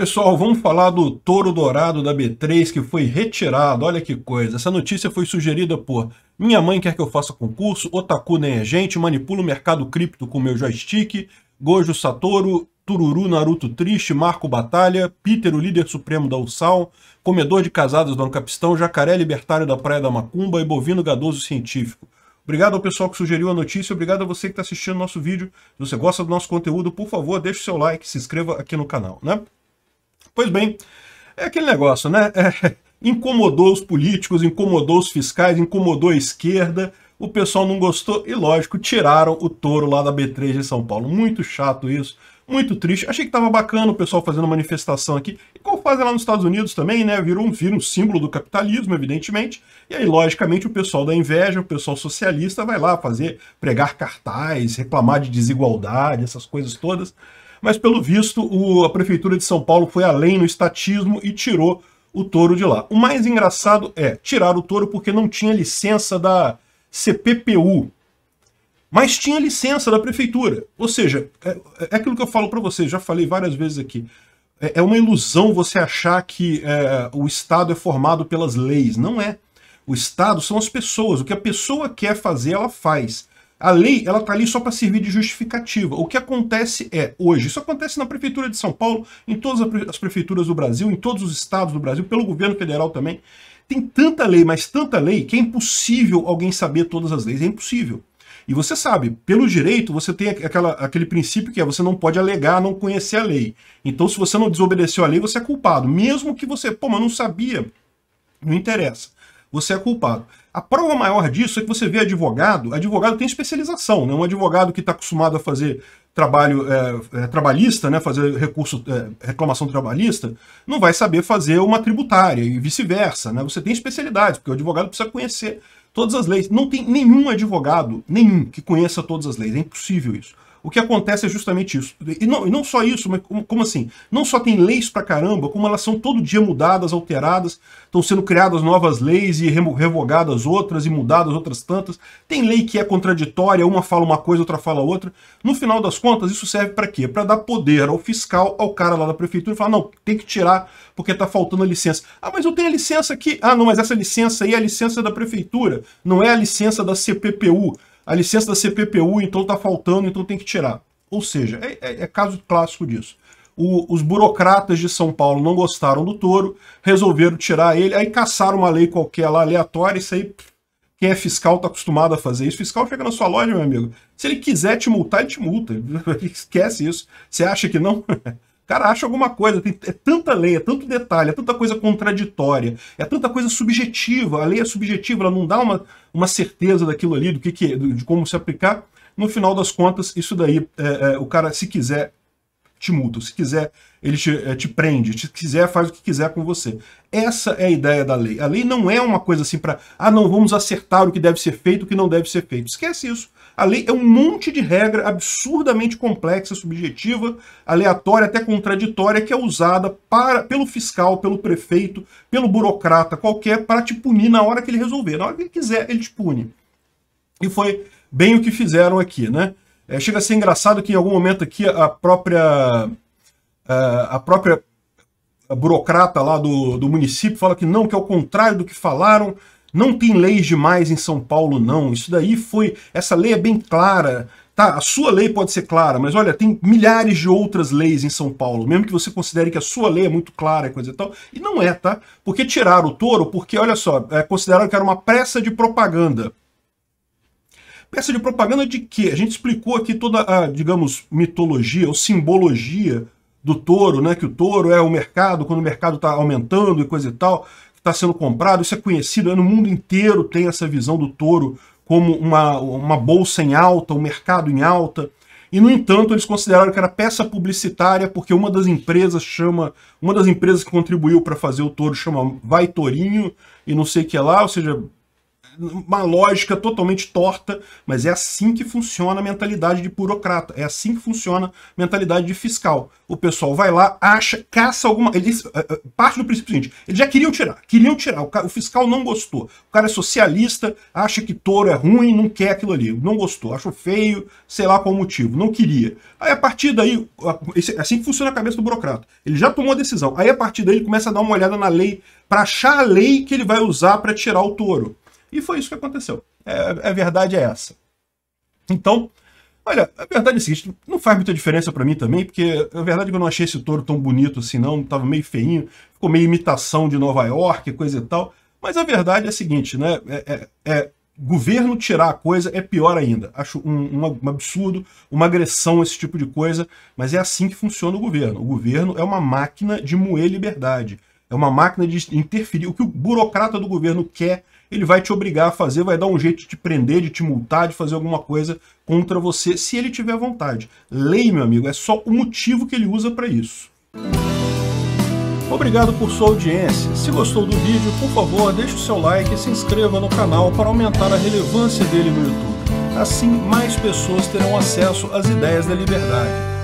Pessoal, vamos falar do touro dourado da B3 que foi retirado. Olha que coisa. Essa notícia foi sugerida por minha mãe quer que eu faça concurso, otaku nem é gente, manipula o mercado cripto com meu joystick, Gojo Satoru, Tururu Naruto Triste, Marco Batalha, Peter, o líder supremo da USAL, comedor de casadas do Ancapistão, jacaré libertário da Praia da Macumba e bovino gadoso científico. Obrigado ao pessoal que sugeriu a notícia, obrigado a você que está assistindo nosso vídeo. Se você gosta do nosso conteúdo, por favor, deixe seu like, se inscreva aqui no canal, né? Pois bem, é aquele negócio, né? É, incomodou os políticos, incomodou os fiscais, incomodou a esquerda, o pessoal não gostou e, lógico, tiraram o touro lá da B3 de São Paulo. Muito chato isso, muito triste. Achei que tava bacana o pessoal fazendo manifestação aqui, e como fazem lá nos Estados Unidos também, né? Virou um, vira um símbolo do capitalismo, evidentemente. E aí, logicamente, o pessoal da inveja, o pessoal socialista vai lá fazer, pregar cartaz, reclamar de desigualdade, essas coisas todas. Mas, pelo visto, o, a Prefeitura de São Paulo foi além no estatismo e tirou o touro de lá. O mais engraçado é tirar o touro porque não tinha licença da CPPU. Mas tinha licença da prefeitura. Ou seja, é, é aquilo que eu falo para vocês, já falei várias vezes aqui. É, é, uma ilusão você achar que é, o Estado é formado pelas leis. Não é. O Estado são as pessoas. O que a pessoa quer fazer, ela faz. A lei ela está ali só para servir de justificativa. O que acontece é, hoje, isso acontece na Prefeitura de São Paulo, em todas as prefeituras do Brasil, em todos os estados do Brasil, pelo governo federal também. Tem tanta lei, mas tanta lei, que é impossível alguém saber todas as leis. É impossível. E você sabe, pelo direito, você tem aquela, aquele princípio que é você não pode alegar não conhecer a lei. Então, se você não desobedeceu a lei, você é culpado. Mesmo que você, pô, mas não sabia, não interessa você é culpado. A prova maior disso é que você vê advogado, advogado tem especialização, né? um advogado que está acostumado a fazer trabalho é, é, trabalhista, né? fazer recurso, é, reclamação trabalhista, não vai saber fazer uma tributária e vice-versa. Né? Você tem especialidade, porque o advogado precisa conhecer todas as leis. Não tem nenhum advogado, nenhum, que conheça todas as leis, é impossível isso o que acontece é justamente isso. E não, e não só isso, mas como, como, assim? Não só tem leis pra caramba, como elas são todo dia mudadas, alteradas, estão sendo criadas novas leis e revogadas outras e mudadas outras tantas. Tem lei que é contraditória, uma fala uma coisa, outra fala outra. No final das contas, isso serve para quê? Para dar poder ao fiscal, ao cara lá da prefeitura, e falar, não, tem que tirar porque tá faltando a licença. Ah, mas eu tenho a licença aqui. Ah, não, mas essa licença aí é a licença da prefeitura, não é a licença da CPPU. A licença da CPPU, então, está faltando, então tem que tirar. Ou seja, é, é, é caso clássico disso. O, os burocratas de São Paulo não gostaram do touro, resolveram tirar ele, aí caçaram uma lei qualquer lá, aleatória, isso aí quem é fiscal está acostumado a fazer isso. fiscal chega na sua loja, meu amigo. Se ele quiser te multar, ele te multa. Esquece isso. Você acha que não? cara acha alguma coisa, tem, é tanta lei, é tanto detalhe, é tanta coisa contraditória, é tanta coisa subjetiva. A lei é subjetiva, ela não dá uma, uma certeza daquilo ali, do que, que de como se aplicar. No final das contas, isso daí, é, é, o cara, se quiser te multa. Se quiser, ele te, eh, te prende. Se quiser, faz o que quiser com você. Essa é a ideia da lei. A lei não é uma coisa assim para, ah, não, vamos acertar o que deve ser feito, o que não deve ser feito. Esquece isso. A lei é um monte de regra absurdamente complexa, subjetiva, aleatória, até contraditória, que é usada para, pelo fiscal, pelo prefeito, pelo burocrata qualquer, para te punir na hora que ele resolver. Na hora que ele quiser, ele te pune. E foi bem o que fizeram aqui, né? É, chega a ser engraçado que em algum momento aqui a própria, é, a, própria burocrata lá do, do município fala que não, que é o contrário do que falaram, não tem leis demais em São Paulo, não. Isso daí foi. Essa lei é bem clara. Tá, a sua lei pode ser clara, mas olha, tem milhares de outras leis em São Paulo, mesmo que você considere que a sua lei é muito clara e coisa e tal. E não é, tá? Porque tiraram o touro, porque, olha só, é, consideraram que era uma pressa de propaganda. Peça de propaganda de quê? A gente explicou aqui toda a, digamos, mitologia ou simbologia do touro, né? Que o touro é o mercado, quando o mercado está aumentando e coisa e tal, está sendo comprado, isso é conhecido, é no mundo inteiro tem essa visão do touro como uma, uma bolsa em alta, um mercado em alta. E, no entanto, eles consideraram que era peça publicitária, porque uma das empresas chama. Uma das empresas que contribuiu para fazer o touro chama Vai Torinho e não sei o que lá, ou seja, uma lógica totalmente torta, mas é assim que funciona a mentalidade de burocrata, é assim que funciona a mentalidade de fiscal. O pessoal vai lá, acha, caça alguma. Eles, eh, eh, parte do princípio é seguinte: eles já queriam tirar, queriam tirar. O, cara, o fiscal não gostou. O cara é socialista, acha que touro é ruim, não quer aquilo ali. Não gostou, achou feio, sei lá qual motivo, não queria. Aí a partir daí, é assim que funciona a cabeça do burocrata. Ele já tomou a decisão. Aí a partir daí ele começa a dar uma olhada na lei para achar a lei que ele vai usar para tirar o touro. E foi isso que aconteceu. É, a verdade é essa. Então, olha, a verdade é a seguinte, não faz muita diferença para mim também, porque a verdade é que eu não achei esse touro tão bonito assim não, tava meio feinho, ficou meio imitação de Nova York, coisa e tal. Mas a verdade é a seguinte, né, é, é, é governo tirar a coisa é pior ainda. Acho um, um, um, absurdo, uma agressão, esse tipo de coisa, mas é assim que funciona o governo. O governo é uma máquina de moer liberdade. É uma máquina de interferir. O que o burocrata do governo quer, ele vai te obrigar a fazer, vai dar um jeito de te prender, de te multar, de fazer alguma coisa contra você, se ele tiver vontade. Lei, meu amigo, é só o motivo que ele usa para isso. Obrigado por sua audiência. Se gostou do vídeo, por favor, deixe o seu like e se inscreva no canal para aumentar a relevância dele no YouTube. Assim, mais pessoas terão acesso às ideias da liberdade